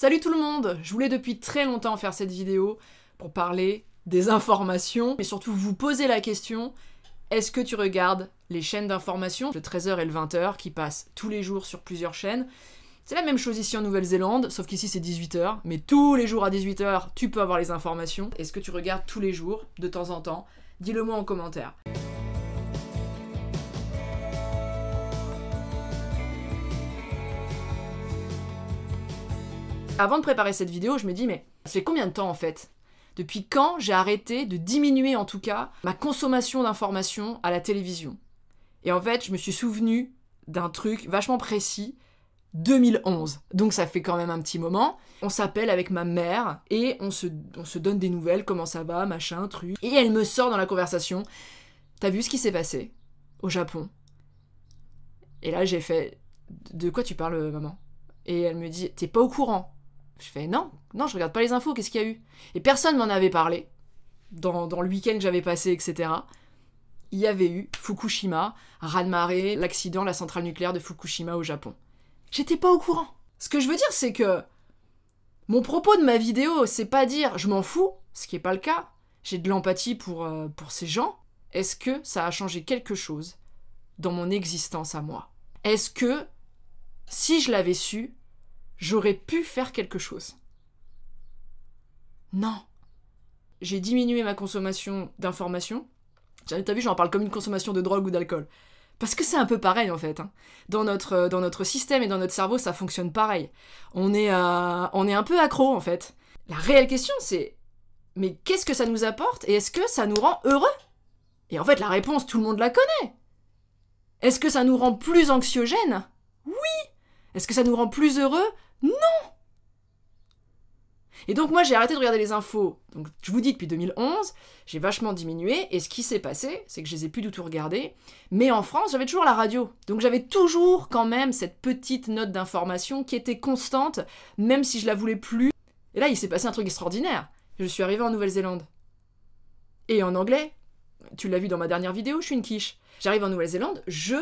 Salut tout le monde Je voulais depuis très longtemps faire cette vidéo pour parler des informations, mais surtout vous poser la question, est-ce que tu regardes les chaînes d'information, le 13h et le 20h, qui passent tous les jours sur plusieurs chaînes c'est la même chose ici en Nouvelle-Zélande, sauf qu'ici c'est 18h, mais tous les jours à 18h, tu peux avoir les informations. Est-ce que tu regardes tous les jours, de temps en temps Dis-le moi en commentaire. Avant de préparer cette vidéo, je me dis, mais ça fait combien de temps en fait Depuis quand j'ai arrêté de diminuer en tout cas ma consommation d'informations à la télévision Et en fait, je me suis souvenu d'un truc vachement précis 2011. Donc ça fait quand même un petit moment. On s'appelle avec ma mère et on se, on se donne des nouvelles, comment ça va, machin, truc. Et elle me sort dans la conversation, t'as vu ce qui s'est passé au Japon Et là j'ai fait, de quoi tu parles maman Et elle me dit, t'es pas au courant je fais non, non, je regarde pas les infos, qu'est-ce qu'il y a eu Et personne m'en avait parlé dans, le week-end que j'avais passé, etc. Il y avait eu Fukushima, raz l'accident, la centrale nucléaire de Fukushima au Japon. J'étais pas au courant. Ce que je veux dire, c'est que mon propos de ma vidéo, c'est pas dire je m'en fous, ce qui n'est pas le cas. J'ai de l'empathie pour, euh, pour ces gens. Est-ce que ça a changé quelque chose dans mon existence à moi Est-ce que si je l'avais su, J'aurais pu faire quelque chose. Non. J'ai diminué ma consommation d'informations. T'as vu, j'en parle comme une consommation de drogue ou d'alcool. Parce que c'est un peu pareil en fait. Hein. Dans, notre, euh, dans notre système et dans notre cerveau, ça fonctionne pareil. On est, euh, on est un peu accro en fait. La réelle question c'est mais qu'est-ce que ça nous apporte et est-ce que ça nous rend heureux Et en fait, la réponse, tout le monde la connaît. Est-ce que ça nous rend plus anxiogène Oui Est-ce que ça nous rend plus heureux non Et donc moi j'ai arrêté de regarder les infos. Donc je vous dis depuis 2011, j'ai vachement diminué et ce qui s'est passé, c'est que je les ai plus du tout regardées. mais en France, j'avais toujours la radio. Donc j'avais toujours quand même cette petite note d'information qui était constante même si je la voulais plus. Et là, il s'est passé un truc extraordinaire. Je suis arrivée en Nouvelle-Zélande. Et en anglais, tu l'as vu dans ma dernière vidéo, je suis une quiche. J'arrive en Nouvelle-Zélande, je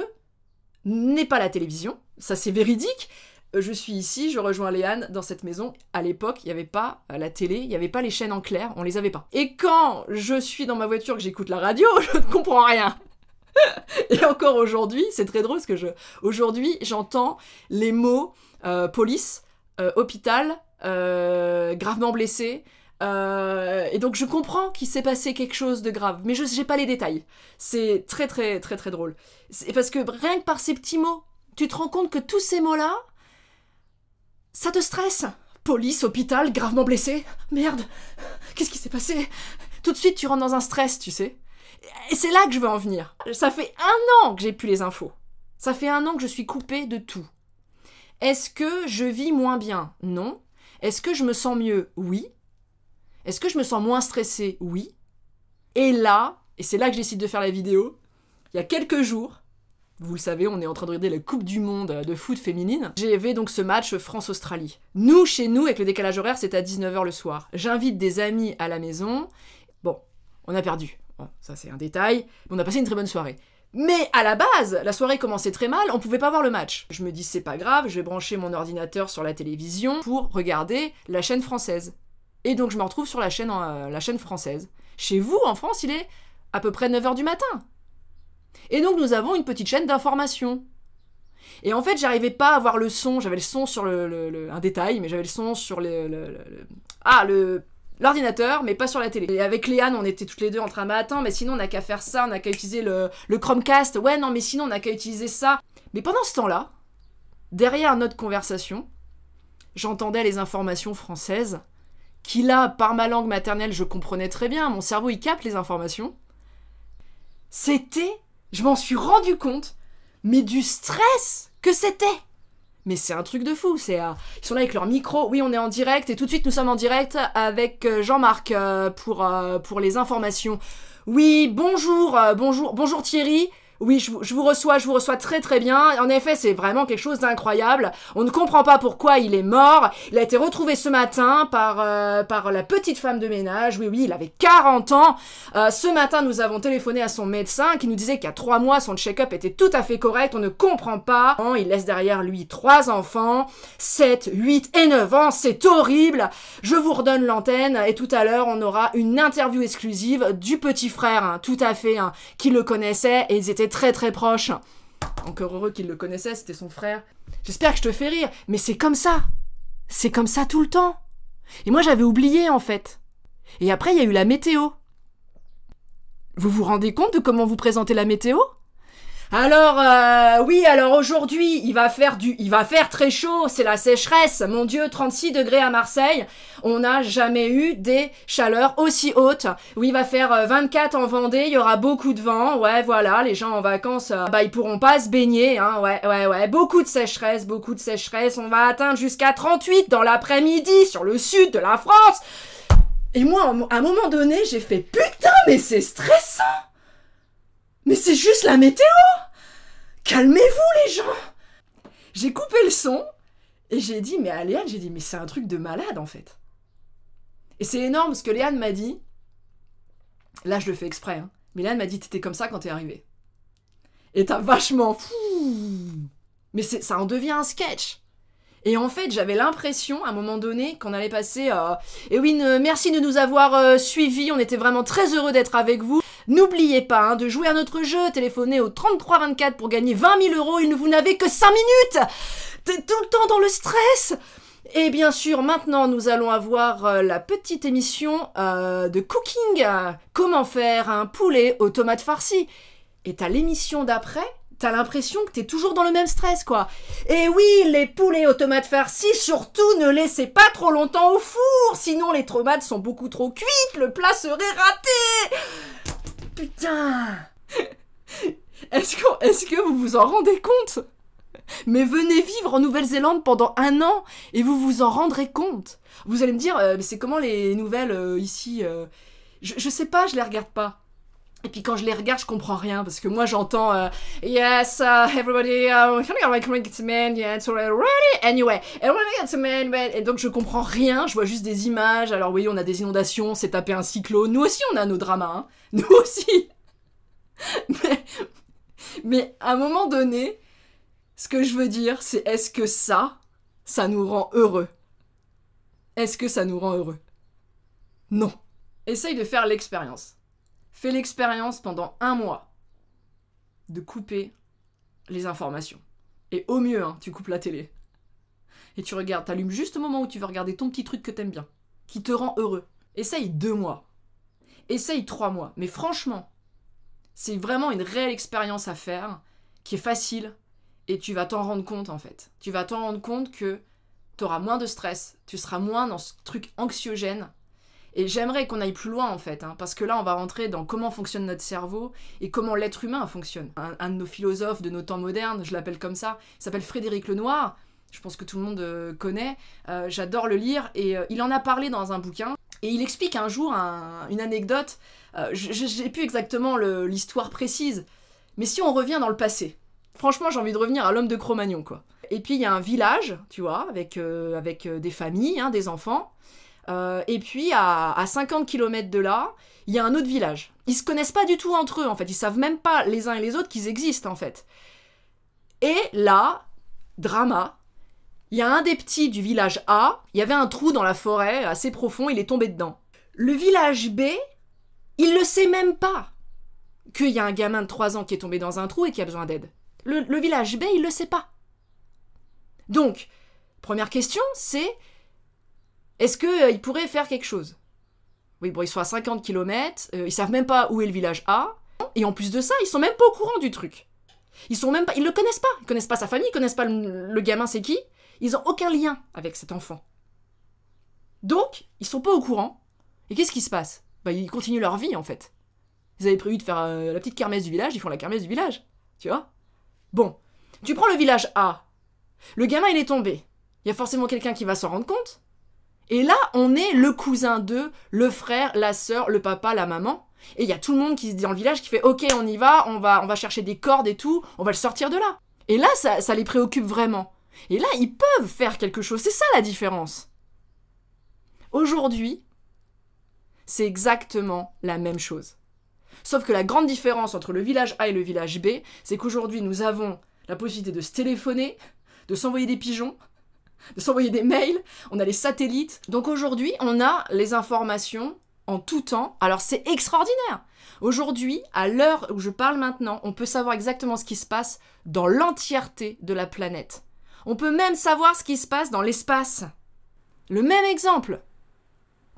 n'ai pas la télévision, ça c'est véridique, euh, je suis ici, je rejoins Léane dans cette maison. À l'époque, il n'y avait pas euh, la télé, il n'y avait pas les chaînes en clair, on les avait pas. Et quand je suis dans ma voiture que j'écoute la radio, je ne comprends rien. Et encore aujourd'hui, c'est très drôle parce que je, aujourd'hui, j'entends les mots euh, police, hôpital, gravement blessé. et donc je comprends qu'il s'est passé quelque chose de grave, mais je n'ai pas les détails. C'est très très très très drôle. C'est parce que rien que par ces petits mots, tu te rends compte que tous ces mots-là, ça te stresse Police, hôpital, gravement blessé Merde Qu'est-ce qui s'est passé Tout de suite, tu rentres dans un stress, tu sais. Et c'est là que je veux en venir. Ça fait un an que j'ai plus les infos. Ça fait un an que je suis coupée de tout. Est-ce que je vis moins bien Non. Est-ce que je me sens mieux Oui. Est-ce que je me sens moins stressée Oui. Et là, et c'est là que j'ai décidé de faire la vidéo, il y a quelques jours, vous le savez, on est en train de regarder la Coupe du Monde euh, de foot féminine. J'ai vu donc ce match France-Australie. Nous, chez nous, avec le décalage horaire, c'est à 19h le soir. J'invite des amis à la maison. Bon, on a perdu. Bon, ça c'est un détail. on a passé une très bonne soirée. Mais à la base, la soirée commençait très mal, on pouvait pas voir le match. Je me dis c'est pas grave, je vais brancher mon ordinateur sur la télévision pour regarder la chaîne française. Et donc je me retrouve sur la chaîne, euh, la chaîne française. Chez vous, en France, il est à peu près 9h du matin. Et donc nous avons une petite chaîne d'information. Et en fait, j'arrivais pas à avoir le son, j'avais le son sur le, un détail, mais j'avais le son sur le, ah le l'ordinateur, mais pas sur la télé. Et avec Léane, on était toutes les deux en train, de m'attendre. mais sinon on n'a qu'à faire ça, on n'a qu'à utiliser le, le Chromecast, ouais non, mais sinon on n'a qu'à utiliser ça. Mais pendant ce temps-là, derrière notre conversation, j'entendais les informations françaises, qui là, par ma langue maternelle, je comprenais très bien, mon cerveau il capte les informations. C'était je m'en suis rendu compte, mais du stress que c'était mais c'est un truc de fou, c'est euh, ils sont là avec leur micro. Oui, on est en direct et tout de suite nous sommes en direct avec euh, Jean-Marc euh, pour pour les informations. Oui, bonjour, bonjour, bonjour Thierry. Oui, je, je, vous reçois, je vous reçois très très bien. En effet, c'est vraiment quelque chose d'incroyable. On ne comprend pas pourquoi il est mort. Il a été retrouvé ce matin par, euh, par la petite femme de ménage. Oui, oui, il avait 40 ans. Euh, ce matin, nous avons téléphoné à son médecin qui nous disait qu'il y a 3 mois, son check-up était tout à fait correct. On ne comprend pas. Il laisse derrière lui 3 enfants, 7, 8 et 9 ans. C'est horrible. Je vous redonne l'antenne et tout à l'heure, on aura une interview exclusive du petit frère, hein, tout à fait, hein, qui le connaissait et ils étaient très très proche. Encore euh, heureux qu'il le connaissait, c'était son frère. J'espère que je te fais rire, mais c'est comme ça. C'est comme ça tout le temps. Et moi j'avais oublié en fait. Et après il y a eu la météo. Vous vous rendez compte de comment vous présentez la météo alors euh, oui, alors aujourd'hui, il va faire du il va faire très chaud, c'est la sécheresse. Mon dieu, 36 degrés à Marseille. On n'a jamais eu des chaleurs aussi hautes. Oui, il va faire 24 euh, en Vendée, il y aura beaucoup de vent. Ouais, voilà, les gens en vacances, euh, bah ils pourront pas se baigner hein. Ouais, ouais, ouais, beaucoup de sécheresse, beaucoup de sécheresse. On va atteindre jusqu'à 38 dans l'après-midi sur le sud de la France. Et moi, à un moment donné, j'ai fait putain, mais c'est stressant mais c'est juste la météo Calmez-vous les gens J'ai coupé le son et j'ai dit, mais à Léane, j'ai dit, mais c'est un truc de malade en fait. Et c'est énorme ce que Léane m'a dit. Là, je le fais exprès, hein. mais Léane m'a dit, t'étais comme ça quand t'es arrivé. Et t'as vachement. fou. Mais ça en devient un sketch. Et en fait, j'avais l'impression, à un moment donné, qu'on allait passer. Euh, eh oui, merci de nous avoir euh, suivis. On était vraiment très heureux d'être avec vous. N'oubliez pas hein, de jouer à notre jeu, téléphonez au 3324 pour gagner 20 000 euros, il ne vous n'avez que 5 minutes T'es tout le temps dans le stress et bien sûr, maintenant, nous allons avoir euh, la petite émission euh, de cooking. comment faire un poulet aux tomates farcies. Et t'as l'émission d'après, t'as l'impression que t'es toujours dans le même stress, quoi. Et oui, les poulets aux tomates farcies, surtout ne laissez pas trop longtemps au four, sinon les tomates sont beaucoup trop cuites, le plat serait raté Putain Est-ce que, vous vous en rendez compte mais venez vivre en Nouvelle-Zélande pendant un an et vous vous en rendrez compte. Vous allez me dire, euh, mais c'est comment les nouvelles euh, ici euh je, je sais pas, je les regarde pas. Et puis quand je les regarde, je comprends rien parce que moi j'entends euh, Yes, uh, everybody, man, uh, yeah, it's already anyway, man. Et donc je comprends rien, je vois juste des images. Alors oui, on a des inondations, c'est tapé un cyclone. Nous aussi, on a nos dramas, hein. nous aussi. mais, mais à un moment donné, ce que je veux dire, c'est est-ce que ça, ça nous rend heureux Est-ce que ça nous rend heureux Non. Essaye de faire l'expérience. Fais l'expérience pendant un mois de couper les informations. Et au mieux, hein, tu coupes la télé. Et tu regardes, t'allumes juste au moment où tu vas regarder ton petit truc que t'aimes bien, qui te rend heureux. Essaye deux mois. Essaye trois mois. Mais franchement, c'est vraiment une réelle expérience à faire, qui est facile, et tu vas t'en rendre compte en fait. Tu vas t'en rendre compte que tu auras moins de stress, tu seras moins dans ce truc anxiogène et j'aimerais qu'on aille plus loin en fait, hein, parce que là on va rentrer dans comment fonctionne notre cerveau et comment l'être humain fonctionne. Un, de nos philosophes de nos temps modernes, je l'appelle comme ça, s'appelle Frédéric Lenoir, je pense que tout le monde euh, connaît, euh, j'adore le lire, et euh, il en a parlé dans un bouquin, et il explique un jour une anecdote, j'ai plus exactement l'histoire précise, mais si on revient dans le passé, franchement j'ai envie de revenir à l'homme de Cro-Magnon quoi. Et puis il y a un village, tu vois, avec, avec des familles, hein, des enfants, euh, et puis, à, 50 km de là, il y a un autre village. Ils se connaissent pas du tout entre eux, en fait. Ils savent même pas les uns et les autres qu'ils existent, en fait. Et là, drama, il y a un des petits du village A, il y avait un trou dans la forêt assez profond, il est tombé dedans. Le village B, il le sait même pas qu'il y a un gamin de 3 ans qui est tombé dans un trou et qui a besoin d'aide. Le, le, village B, il le sait pas. Donc, première question, c'est est-ce qu'ils euh, pourraient faire quelque chose Oui, bon, ils sont à 50 km, euh, ils savent même pas où est le village A, et en plus de ça, ils sont même pas au courant du truc. Ils sont même pas, ils le connaissent pas, ils connaissent pas sa famille, ils connaissent pas le, gamin c'est qui, ils ont aucun lien avec cet enfant. Donc, ils sont pas au courant, et qu'est-ce qui se passe Bah, ils continuent leur vie en fait. Ils avaient prévu de faire euh, la petite kermesse du village, ils font la kermesse du village, tu vois Bon, tu prends le village A, le gamin il est tombé, il y a forcément quelqu'un qui va s'en rendre compte, et là, on est le cousin d'eux, le frère, la sœur, le papa, la maman. Et il y a tout le monde qui se dit dans le village qui fait OK, on y va, on va, on va chercher des cordes et tout, on va le sortir de là. Et là, ça, ça les préoccupe vraiment. Et là, ils peuvent faire quelque chose. C'est ça la différence. Aujourd'hui, c'est exactement la même chose. Sauf que la grande différence entre le village A et le village B, c'est qu'aujourd'hui, nous avons la possibilité de se téléphoner, de s'envoyer des pigeons, de s'envoyer des mails, on a les satellites. Donc aujourd'hui, on a les informations en tout temps. Alors c'est extraordinaire. Aujourd'hui, à l'heure où je parle maintenant, on peut savoir exactement ce qui se passe dans l'entièreté de la planète. On peut même savoir ce qui se passe dans l'espace. Le même exemple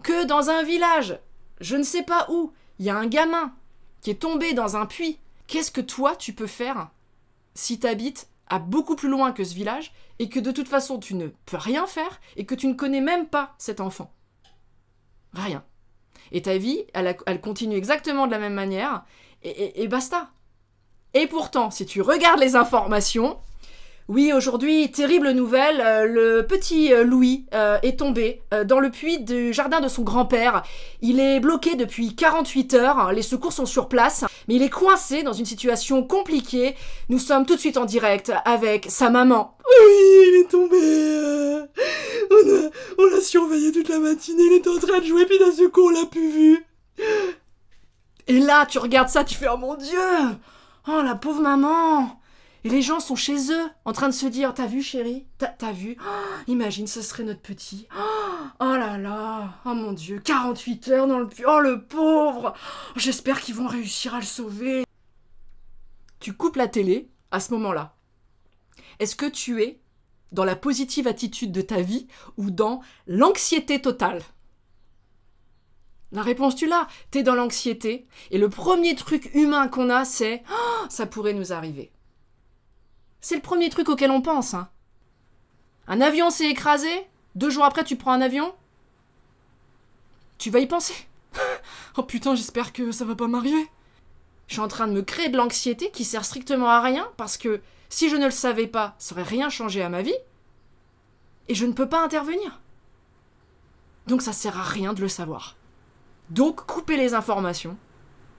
que dans un village, je ne sais pas où, il y a un gamin qui est tombé dans un puits. Qu'est-ce que toi tu peux faire si tu habites à beaucoup plus loin que ce village, et que de toute façon tu ne peux rien faire, et que tu ne connais même pas cet enfant. Rien. Et ta vie, elle, continue exactement de la même manière, et basta. Et pourtant, si tu regardes les informations, oui, aujourd'hui, terrible nouvelle, euh, le petit euh, Louis euh, est tombé dans le puits du jardin de son grand-père. Il est bloqué depuis 48 heures, hein, les secours sont sur place, mais il est coincé dans une situation compliquée. Nous sommes tout de suite en direct avec sa maman. Oui, il est tombé On l'a surveillé toute la matinée, il était en train de jouer, puis d'un secours, on l'a plus vu Et là, tu regardes ça, tu fais « Oh mon Dieu Oh, la pauvre maman !» les gens sont chez eux, en train de se dire T'as vu, chérie T'as vu oh, Imagine, ce serait notre petit. Oh, oh là là Oh mon Dieu 48 heures dans le puits Oh le pauvre oh, J'espère qu'ils vont réussir à le sauver Tu coupes la télé à ce moment-là. Est-ce que tu es dans la positive attitude de ta vie ou dans l'anxiété totale la réponse, tu l'as. T'es dans l'anxiété. Et le premier truc humain qu'on a, c'est ça pourrait nous arriver. C'est le premier truc auquel on pense. Hein. Un avion s'est écrasé, deux jours après tu prends un avion Tu vas y penser. oh putain, j'espère que ça va pas m'arriver. Je suis en train de me créer de l'anxiété qui sert strictement à rien parce que si je ne le savais pas, ça aurait rien changé à ma vie. Et je ne peux pas intervenir. Donc ça sert à rien de le savoir. Donc couper les informations,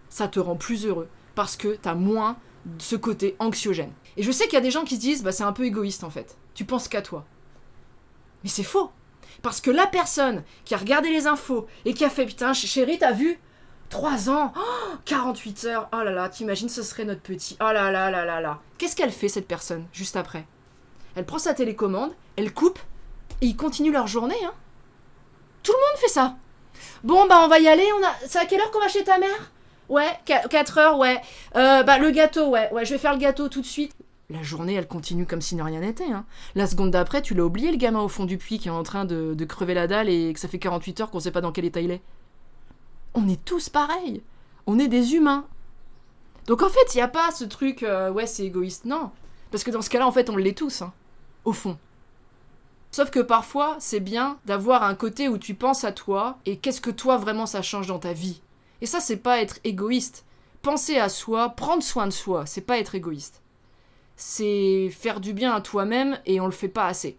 ça te rend plus heureux parce que t'as moins ce côté anxiogène. Et je sais qu'il y a des gens qui se disent, bah c'est un peu égoïste en fait, tu penses qu'à toi. Mais c'est faux. Parce que la personne qui a regardé les infos et qui a fait, putain chérie, t'as vu 3 ans 48 heures Oh là là, t'imagines ce serait notre petit. Oh là là là là là. Qu'est-ce qu'elle fait cette personne juste après Elle prend sa télécommande, elle coupe, et ils continuent leur journée. Hein. Tout le monde fait ça. Bon bah on va y aller, on a... c'est à quelle heure qu'on va chez ta mère Ouais, 4 heures, ouais. Euh, bah, le gâteau, ouais. Ouais, je vais faire le gâteau tout de suite. La journée, elle continue comme si rien n'était. Hein. La seconde d'après, tu l'as oublié, le gamin au fond du puits qui est en train de, crever la dalle et que ça fait 48 heures qu'on sait pas dans quel état il est. On est tous pareils. On est des humains. Donc en fait, il n'y a pas ce truc, euh, ouais, c'est égoïste. Non. Parce que dans ce cas-là, en fait, on l'est tous, hein. au fond. Sauf que parfois, c'est bien d'avoir un côté où tu penses à toi et qu'est-ce que toi vraiment ça change dans ta vie et ça, c'est pas être égoïste. Penser à soi, prendre soin de soi, c'est pas être égoïste. C'est faire du bien à toi-même et on le fait pas assez.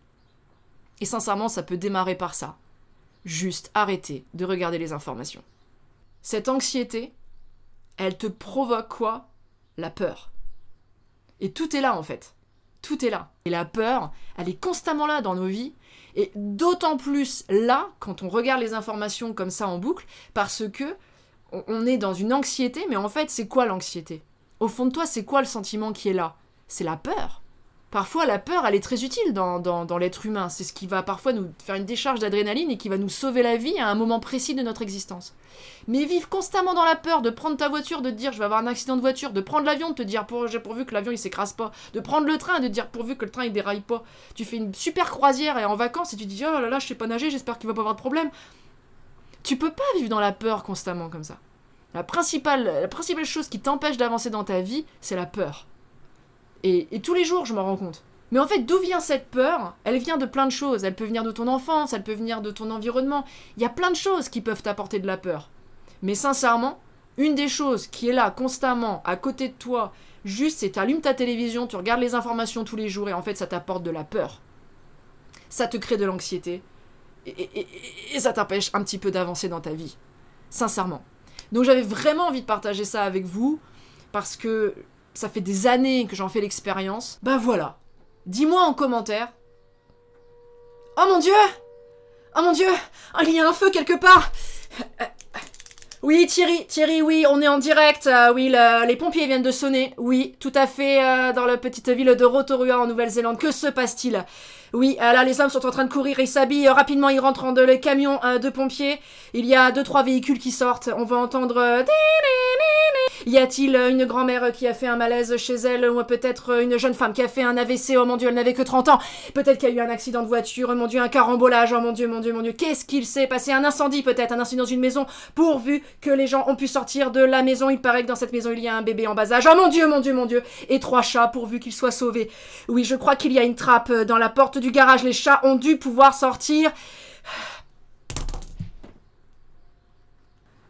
Et sincèrement, ça peut démarrer par ça. Juste arrêter de regarder les informations. Cette anxiété, elle te provoque quoi La peur. Et tout est là en fait. Tout est là. Et la peur, elle est constamment là dans nos vies. Et d'autant plus là quand on regarde les informations comme ça en boucle, parce que on est dans une anxiété, mais en fait, c'est quoi l'anxiété Au fond de toi, c'est quoi le sentiment qui est là C'est la peur. Parfois, la peur, elle est très utile dans, l'être humain. C'est ce qui va parfois nous faire une décharge d'adrénaline et qui va nous sauver la vie à un moment précis de notre existence. Mais vivre constamment dans la peur de prendre ta voiture, de te dire je vais avoir un accident de voiture, de prendre l'avion, de te dire pour, j'ai pourvu que l'avion il s'écrase pas, de prendre le train, de te dire pourvu que le train il déraille pas. Tu fais une super croisière et en vacances et tu te dis oh là là, je sais pas nager, j'espère qu'il va pas avoir de problème. Tu peux pas vivre dans la peur constamment comme ça. La principale, la principale chose qui t'empêche d'avancer dans ta vie, c'est la peur. Et, tous les jours, je m'en rends compte. Mais en fait, d'où vient cette peur Elle vient de plein de choses. Elle peut venir de ton enfance, elle peut venir de ton environnement. Il y a plein de choses qui peuvent t'apporter de la peur. Mais sincèrement, une des choses qui est là constamment à côté de toi, juste c'est allumes ta télévision, tu regardes les informations tous les jours et en fait ça t'apporte de la peur. Ça te crée de l'anxiété, et, ça t'empêche un petit peu d'avancer dans ta vie, sincèrement. Donc j'avais vraiment envie de partager ça avec vous, parce que ça fait des années que j'en fais l'expérience. Bah voilà, dis-moi en commentaire. Oh mon dieu Oh mon dieu Il y a un feu quelque part Oui, Thierry, Thierry, oui, on est en direct. Euh, oui, les pompiers viennent de sonner. Oui, tout à fait, euh, dans la petite ville de Rotorua en Nouvelle-Zélande. Que se passe-t-il oui, euh, là, les hommes sont en train de courir. Ils s'habillent euh, rapidement. Ils rentrent dans le camion euh, de pompiers. Il y a deux, trois véhicules qui sortent. On va entendre... Y a-t-il euh, une grand-mère euh, qui a fait un malaise chez elle Ou peut-être euh, une jeune femme qui a fait un AVC Oh mon dieu, elle n'avait que 30 ans Peut-être qu'il y a eu un accident de voiture Oh mon dieu, un carambolage Oh mon dieu, mon dieu, mon dieu Qu'est-ce qu'il s'est passé Un incendie peut-être Un incendie dans une maison Pourvu que les gens ont pu sortir de la maison. Il paraît que dans cette maison, il y a un bébé en bas âge. Oh mon dieu, mon dieu, mon dieu Et trois chats pourvu qu'ils soient sauvés. Oui, je crois qu'il y a une trappe dans la porte du garage. Les chats ont dû pouvoir sortir.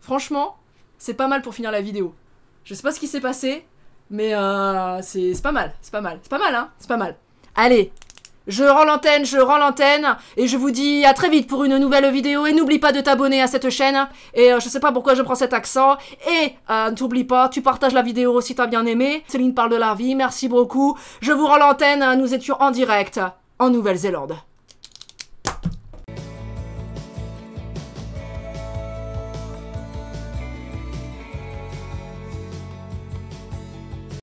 Franchement, c'est pas mal pour finir la vidéo. Je sais pas ce qui s'est passé, mais euh, c'est pas mal, c'est pas mal, c'est pas mal, hein, c'est pas mal. Allez, je rends l'antenne, je rends l'antenne, et je vous dis à très vite pour une nouvelle vidéo, et n'oublie pas de t'abonner à cette chaîne, et euh, je sais pas pourquoi je prends cet accent, et euh, n'oublie t'oublie pas, tu partages la vidéo si t'as bien aimé. Céline parle de la vie, merci beaucoup, je vous rends l'antenne, nous étions en direct en Nouvelle-Zélande.